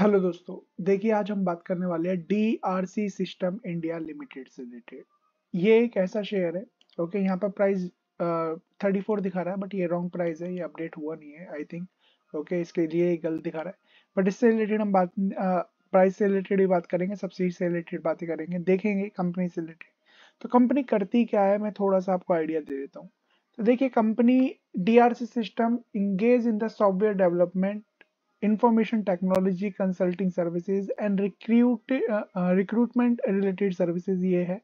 hello दोस्तों देखिए आज हम बात करने वाले हैं डीआरसी सिस्टम इंडिया लिमिटेड से रिलेटेड ये एक ऐसा शेयर है ओके okay, यहाँ पर प्राइस थर्टी फोर दिखा रहा है बट ये रॉन्ग प्राइस है ये अपडेट हुआ नहीं है आई थिंक ओके इसके लिए गलत दिखा रहा है बट इससे रिलेटेड हम बात प्राइस से रिलेटेड ही बात करेंगे सब्सिडी से रिलेटेड बातें करेंगे देखेंगे कंपनी से रिलेटेड तो कंपनी करती क्या है मैं थोड़ा सा आपको आइडिया दे देता हूँ तो देखिए company D system engage in the software development information technology consulting services and recruit recruitment related services ये है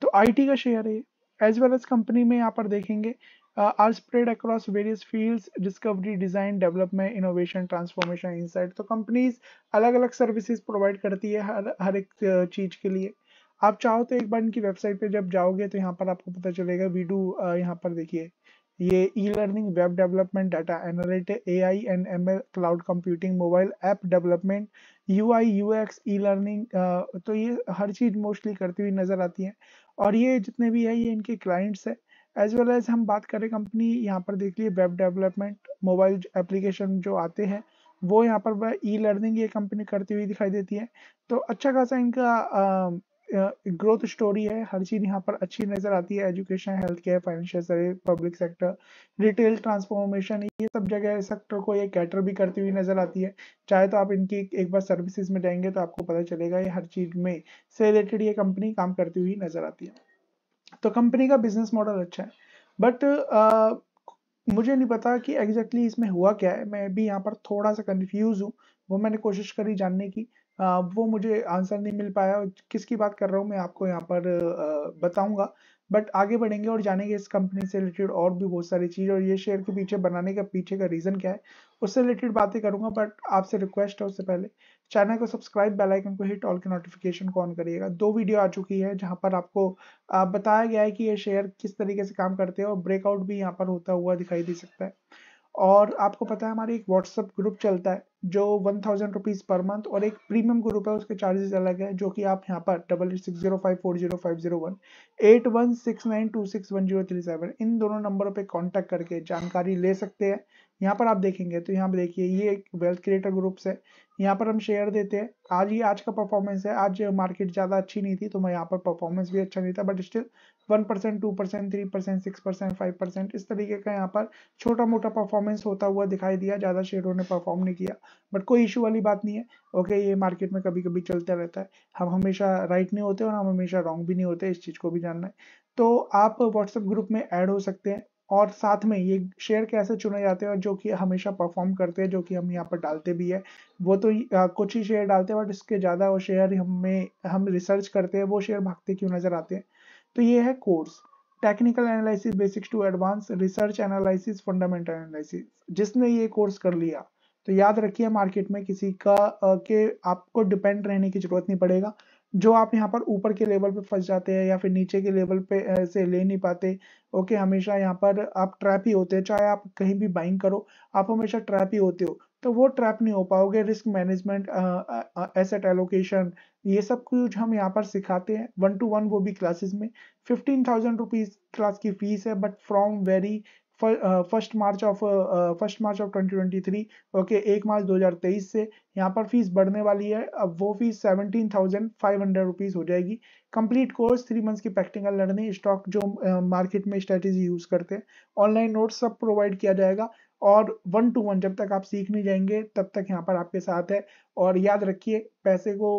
तो आईटी का शेयर है एज वेल एज कंपनी में यहाँ पर देखेंगे are spread across various fields discovery design development innovation transformation insight तो कंपनीज अलग अलग सर्विसेज प्रोवाइड करती है हर हर एक uh, चीज के लिए आप चाहो तो एक बार इनकी वेबसाइट पे जब जाओगे तो यहाँ पर आपको पता चलेगा वीडू uh, यहाँ पर देखिए ये E learning web development data analytic A I and M L cloud computing mobile app development U I U X E learning तो ये हर चीज़ मोस्टली करती हुई नज़र आती है और ये जितने भी है ये इनके क्लाइंट्स है एज वेल एज हम बात करें कंपनी यहाँ पर देख लिए वेब डेवलपमेंट मोबाइल एप्लीकेशन जो आते हैं वो यहाँ पर ई लर्निंग ये कंपनी करती हुई दिखाई देती है तो अच्छा खासा इनका ग्रोथ स्टोरी है हर चीज़ यहाँ पर अच्छी नज़र आती है education health care financial service public sector retail transformation ये सब जगह सेक्टर को ये कैटर भी करती हुई नज़र आती है चाहे तो आप इनकी एक बार सर्विसेज में जाएंगे तो आपको पता चलेगा ये हर चीज़ में से रिलेटेड ये कंपनी काम करती हुई नज़र आती है तो कंपनी का बिजनेस मॉडल अच्छा है बट uh, मुझे नहीं पता कि एग्जैक्टली exactly इसमें हुआ क्या है मैं भी यहाँ पर थोड़ा सा कन्फ्यूज़ हूँ वो मैंने कोशिश करी जानने की वो मुझे आंसर नहीं मिल पाया किसकी बात कर रहा हूँ मैं आपको यहाँ पर बताऊंगा बट आगे बढ़ेंगे और जानेंगे इस कंपनी से रिलेटेड और भी बहुत सारी चीज़ और ये शेयर के पीछे बनाने का पीछे का रीज़न क्या है उससे रिलेटेड बातें करूंगा बट आपसे रिक्वेस्ट है उससे पहले चैनल को सब्सक्राइब बेल आइकन को हिट ऑल के नोटिफिकेशन को ऑन करिएगा दो वीडियो आ चुकी है जहां पर आपको बताया गया है कि ये शेयर किस तरीके से काम करते हैं और ब्रेकआउट भी यहाँ पर होता हुआ दिखाई दे सकता है और आपको पता है हमारे एक व्हाट्सअप ग्रुप चलता है जो one thousand rupees per month और एक प्रीमियम ग्रुप है उसके चार्जेस अलग है जो कि आप यहाँ पर double eight six zero five four zero five zero one eight one six nine two six one zero three seven इन दोनों नंबरों पे कांटेक्ट करके जानकारी ले सकते हैं यहाँ पर आप देखेंगे तो यहाँ पर देखिए ये एक वेल्थ क्रिएटर ग्रुप्स है यहाँ पर हम शेयर देते हैं आज ये आज का परफॉर्मेंस है आज मार्केट ज़्यादा अच्छी नहीं थी तो मैं यहाँ पर परफॉर्मेंस भी अच्छा नहीं था but still one percent two percent three percent six percent five percent इस तरीके का यहाँ पर छोटा मोटा परफॉर्मेंस होता हुआ दिखाई दिया ज़्यादा शेयरों ने परफॉर्म नहीं किया बट कोई इशू वाली बात नहीं है ओके ये मार्केट में कभी कभी चलता रहता है हम हमेशा राइट नहीं होते और हम हमेशा रॉन्ग भी नहीं होते इस चीज़ को भी जानना है तो आप व्हाट्सएप ग्रुप में ऐड हो सकते हैं और साथ में ये शेयर कैसे चुने जाते हैं और जो कि हमेशा परफॉर्म करते हैं जो कि हम यहाँ पर डालते भी है वो तो आ, कुछ ही शेयर डालते हैं बट इसके ज़्यादा वो शेयर हमें हम रिसर्च करते हैं वो शेयर भागते क्यों नज़र आते हैं तो ये है course technical analysis basics to advance research analysis fundamental analysis जिसने ये कोर्स कर लिया तो याद रखिए मार्केट में किसी का के आपको डिपेंड रहने की जरूरत नहीं पड़ेगा जो आप यहाँ पर ऊपर के लेवल पे फंस जाते हैं या फिर नीचे के लेवल पे से ले नहीं पाते ओके हमेशा यहाँ पर आप ट्रैप ही होते हैं चाहे आप कहीं भी बाइंग करो आप हमेशा ट्रैप ही होते हो तो वो ट्रैप नहीं हो पाओगे रिस्क मैनेजमेंट एसेट एलोकेशन ये सब कुछ हम यहाँ पर सिखाते हैं वन टू वन वो भी क्लासेस में फिफ्टीन थाउजेंड क्लास की फीस है but from very first March of first March of 2023 okay एक मार्च 2023 से यहाँ पर फीस बढ़ने वाली है अब वो fees seventeen thousand five hundred rupees हो जाएगी कंप्लीट कोर्स थ्री मंथ्स की प्रैक्टिकल लर्निंग स्टॉक जो मार्केट uh, में स्ट्रेटेजी यूज़ करते हैं ऑनलाइन नोट्स सब प्रोवाइड किया जाएगा और वन टू वन जब तक आप सीख नहीं जाएंगे तब तक यहाँ पर आपके साथ है और याद रखिए पैसे को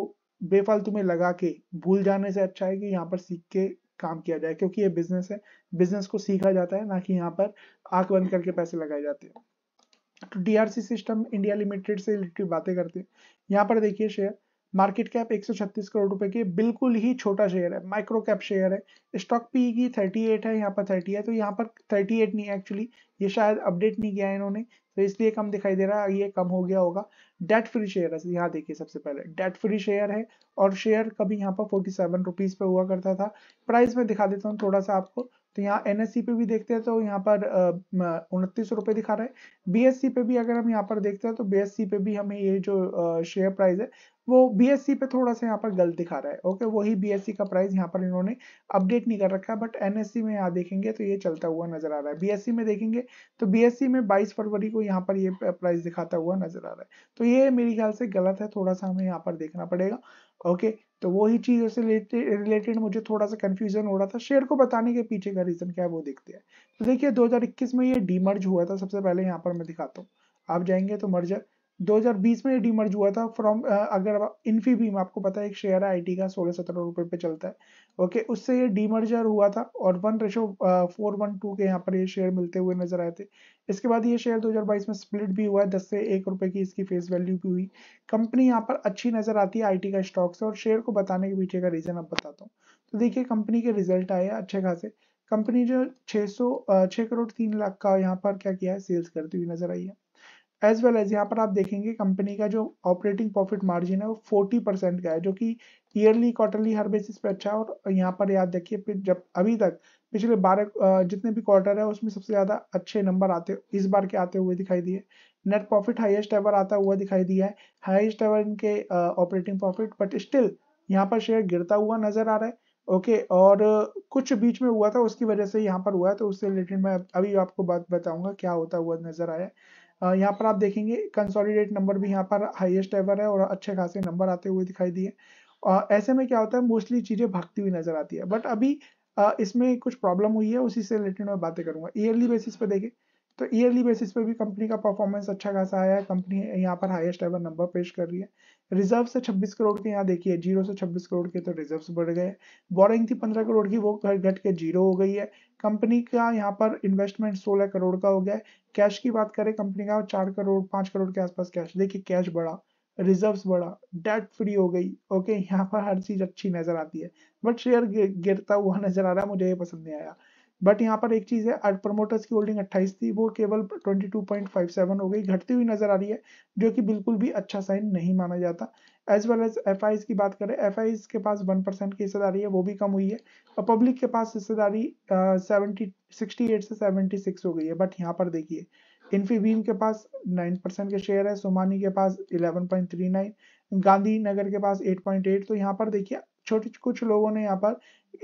बेफालतू में लगा के भूल जाने से अच्छा है कि यहाँ पर सीख के काम किया जाए क्योंकि ये बिजनेस है बिजनेस को सीखा जाता है ना कि यहाँ पर आंख बंद करके पैसे लगाए जाते हैं तो डीआरसी सिस्टम इंडिया लिमिटेड से रिलेटेड बातें करते हैं यहाँ पर देखिए शेयर मार्केट कैप 136 करोड़ रुपए की बिल्कुल ही छोटा शेयर है माइक्रो कैप शेयर है स्टॉक पी की 38 है यहाँ पर 30 है तो यहाँ पर 38 नहीं एक्चुअली ये शायद अपडेट नहीं किया है इन्होंने तो इसलिए कम दिखाई दे रहा है ये कम हो गया होगा डेट फ्री शेयर है यहाँ देखिए सबसे पहले डेट फ्री शेयर है और शेयर कभी यहाँ पर फोर्टी सेवन पे हुआ करता था प्राइस में दिखा देता हूँ थोड़ा सा आपको तो यहाँ एन पे भी देखते हैं तो यहाँ पर उनतीस रुपए दिखा रहे हैं बी पे भी अगर हम यहाँ पर देखते हैं तो बी पे भी हमें ये जो शेयर प्राइस है वो बीएससी पे थोड़ा सा यहाँ पर गलत दिखा रहा है ओके वही बीएससी का प्राइस यहाँ पर इन्होंने अपडेट नहीं कर रखा है बट एनएससी में यहाँ देखेंगे तो ये चलता हुआ नजर आ रहा है बीएससी में देखेंगे तो बीएससी में 22 फरवरी को यहाँ पर ये प्राइस दिखाता हुआ नजर आ रहा है तो ये मेरे ख्याल से गलत है थोड़ा सा हमें यहाँ पर देखना पड़ेगा ओके तो वही चीज़ से रिलेटेड मुझे थोड़ा सा कंफ्यूजन हो रहा था शेयर को बताने के पीछे का रीज़न क्या है वो देखते हैं तो देखिए 2021 में ये डीमर्ज हुआ था सबसे पहले यहाँ पर मैं दिखाता हूँ आप जाएंगे तो मर्जर 2020 में ये डीमर्ज हुआ था फ्रॉम अगर इन्फीबीम आपको पता है एक शेयर है आईटी का सोलह सत्रह रुपए पे चलता है ओके उससे ये डीमर्जर हुआ था और one ratio four one two के यहाँ पर ये शेयर मिलते हुए नजर आए थे इसके बाद ये शेयर 2022 में स्प्लिट भी हुआ है दस से एक रुपए की इसकी फेस वैल्यू भी हुई कंपनी यहाँ पर अच्छी नजर आती है आई का स्टॉक से और शेयर को बताने के पीछे का रीजन आप बताता हूँ तो देखिए कंपनी के रिजल्ट आए अच्छे खासे कंपनी जो छः सौ करोड़ तीन लाख का यहाँ पर क्या किया है सेल्स करती हुई नजर आई है एज वेल एज यहाँ पर आप देखेंगे कंपनी का जो ऑपरेटिंग प्रॉफिट मार्जिन है वो फोर्टी परसेंट का है जो कि ईयरली क्वार्टरली हर बेसिस पे अच्छा है और यहाँ पर याद रखिए जब अभी तक पिछले बारह जितने भी क्वार्टर है उसमें सबसे ज़्यादा अच्छे नंबर आते इस बार के आते हुए दिखाई दिए नेट प्रॉफिट हाईएस्ट एवर आता हुआ दिखाई दिया है हाइएस्ट एवर इनके ऑपरेटिंग प्रॉफिट बट स्टिल यहाँ पर शेयर गिरता हुआ नजर आ रहा है ओके okay, और कुछ बीच में हुआ था उसकी वजह से यहाँ पर हुआ है तो उससे रिलेटेड मैं अभी आपको बात बताऊंगा क्या होता हुआ नजर आया यहाँ पर आप देखेंगे कंसोलिडेट नंबर भी यहाँ पर हाईएस्ट एवर है और अच्छे खासे नंबर आते हुए दिखाई दिए ऐसे में क्या होता है मोस्टली चीज़ें भागती हुई नजर आती है बट अभी इसमें कुछ प्रॉब्लम हुई है उसी से रिलेटेड मैं बातें करूंगा ईयरली बेसिस पे देखें तो ईयरली बेसिस पे भी कंपनी का परफॉर्मेंस अच्छा खासा आया है कंपनी यहाँ पर हाईएस्ट एवर नंबर पेश कर रही है रिजर्व से 26 करोड़ के यहाँ देखिए जीरो से 26 करोड़ के तो रिजर्व बढ़ गए बोरिंग थी 15 करोड़ की वो घट घट के जीरो हो गई है कंपनी का यहाँ पर इन्वेस्टमेंट 16 करोड़ का हो गया है कैश की बात करें कंपनी का चार करोड़ पांच करोड़ के आसपास कैश देखिए कैश बढ़ा रिजर्व बढ़ा डेट फ्री हो गई ओके यहाँ पर हर चीज अच्छी नजर आती है बट शेयर गिरता हुआ नजर आ रहा है मुझे ये पसंद नहीं आया बट यहाँ पर एक चीज़ है प्रमोटर्स की होल्डिंग 28 थी वो केवल 22.57 हो गई घटती हुई नजर आ रही है जो कि बिल्कुल भी अच्छा साइन नहीं माना जाता एज वेल एज एफ की बात करें एफ के पास वन परसेंट की हिस्सेदारी है वो भी कम हुई है और पब्लिक के पास हिस्सेदारी सेवेंटी सिक्सटी एट से सेवेंटी सिक्स हो गई है बट यहाँ पर देखिए इन्फीबीम के पास 9% के शेयर है सोमानी के पास 11.39 गांधी नगर के पास 8.8 तो यहाँ पर देखिए छोटे कुछ लोगों ने यहाँ पर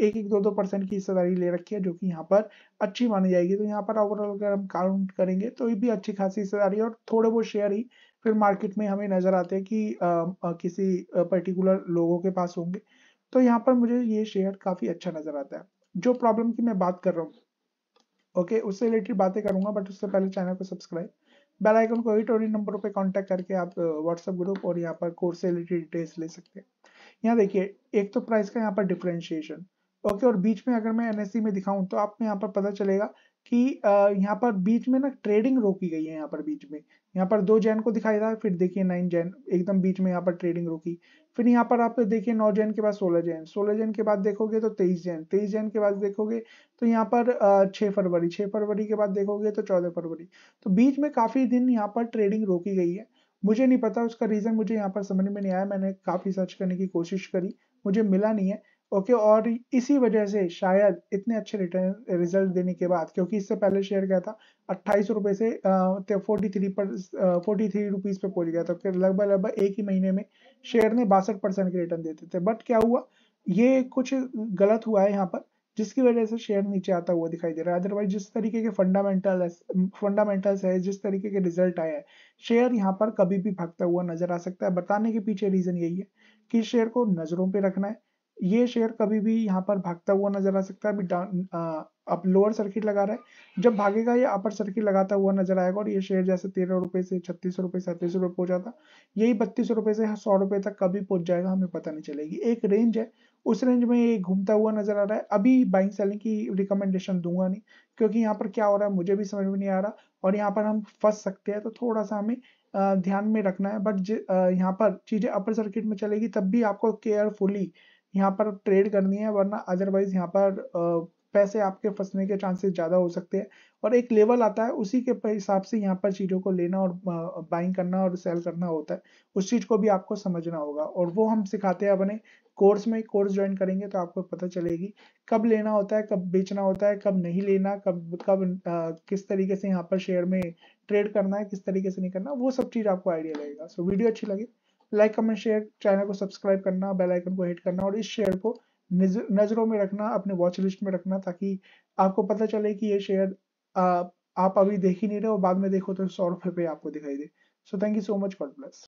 एक एक दो दो परसेंट की हिस्सेदारी ले रखी है जो कि यहाँ पर अच्छी मानी जाएगी तो यहाँ पर ओवरऑल अगर हम काउंट करेंगे तो ये भी अच्छी खासी हिस्सेदारी और थोड़े बहुत शेयर ही फिर मार्केट में हमें नजर आते हैं कि आ, आ, किसी पर्टिकुलर लोगों के पास होंगे तो यहाँ पर मुझे ये शेयर काफी अच्छा नजर आता है जो प्रॉब्लम की मैं बात कर रहा हूँ ओके उससे रिलेटेड बातें करूंगा बट उससे पहले चैनल को सब्सक्राइब बेल आइकन को ही और नंबर पे कांटेक्ट करके आप व्हाट्सएप uh, ग्रुप और यहाँ पर कोर्स से रिलेटेड डिटेल्स ले सकते हैं यहाँ देखिए एक तो प्राइस का यहाँ पर डिफ्रेंशिएशन ओके और बीच में अगर मैं एनएससी में दिखाऊं तो आपको यहाँ पर पता चलेगा कि यहाँ पर बीच में ना ट्रेडिंग रोकी गई है यहाँ पर बीच में यहाँ पर दो जैन को दिखाई था फिर देखिए नाइन जैन एकदम बीच में यहाँ पर ट्रेडिंग रोकी फिर यहाँ पर आप देखिए नौ जैन के बाद सोलह जैन सोलह जैन के बाद देखोगे तो तेईस जैन तेईस जैन के बाद देखोगे तो यहाँ पर छह फरवरी छह फरवरी के बाद देखोगे तो चौदह फरवरी तो बीच में काफ़ी दिन यहाँ पर ट्रेडिंग रोकी गई है मुझे नहीं पता उसका रीज़न मुझे यहाँ पर समझ में नहीं आया मैंने काफ़ी सर्च करने की कोशिश करी मुझे मिला नहीं है ओके okay, और इसी वजह से शायद इतने अच्छे रिटर्न रिजल्ट देने के बाद क्योंकि इससे पहले शेयर क्या था अट्ठाईस रुपए से फोर्टी थ्री पर फोर्टी थ्री रुपीज़ पे पहुंच गया था फिर लगभग लगभग एक ही महीने में शेयर ने बासठ परसेंट के रिटर्न देते थे बट क्या हुआ ये कुछ गलत हुआ है यहाँ पर जिसकी वजह से शेयर नीचे आता हुआ दिखाई दे रहा है अदरवाइज जिस तरीके के फंडामेंटल फंडामेंटल्स है जिस तरीके के रिजल्ट आया है शेयर यहाँ पर कभी भी भागता हुआ नजर आ सकता है बताने के पीछे रीजन यही है कि शेयर को नजरों पर रखना है ये शेयर कभी भी यहाँ पर भागता हुआ नजर आ सकता है अभी डाउन लोअर सर्किट लगा रहा है जब भागेगा ये अपर सर्किट लगाता हुआ नजर आएगा और ये शेयर जैसे तेरह रुपए से छत्तीस रुपए सैंतीस रुपए पहुंच था यही बत्तीस रुपए से सौ रुपए तक कभी पहुंच जाएगा हमें पता नहीं चलेगी एक रेंज है उस रेंज में ये घूमता हुआ नजर आ रहा है अभी बाइंग सेलिंग की रिकमेंडेशन दूंगा नहीं क्योंकि यहाँ पर क्या हो रहा है मुझे भी समझ में नहीं आ रहा और यहाँ पर हम फंस सकते हैं तो थोड़ा सा हमें ध्यान में रखना है बट यहाँ पर चीजें अपर सर्किट में चलेगी तब भी आपको केयरफुली यहाँ पर ट्रेड करनी है वरना अदरवाइज यहाँ पर पैसे आपके फंसने के चांसेस ज़्यादा हो सकते हैं और एक लेवल आता है उसी के हिसाब से यहाँ पर चीज़ों को लेना और बाइंग करना और सेल करना होता है उस चीज़ को भी आपको समझना होगा और वो हम सिखाते हैं अपने कोर्स में कोर्स ज्वाइन करेंगे तो आपको पता चलेगी कब लेना होता है कब बेचना होता है कब नहीं लेना कब कब आ, किस तरीके से यहाँ पर शेयर में ट्रेड करना है किस तरीके से नहीं करना वो सब चीज़ आपको आइडिया लगेगा सो वीडियो अच्छी लगे लाइक कमेंट शेयर चैनल को सब्सक्राइब करना बेल आइकन को हिट करना और इस शेयर को नज़रों में रखना अपने वॉच लिस्ट में रखना ताकि आपको पता चले कि ये शेयर आप अभी देख ही नहीं रहे और बाद में देखो तो सौ रुपये पे आपको दिखाई दे so thank you so much God bless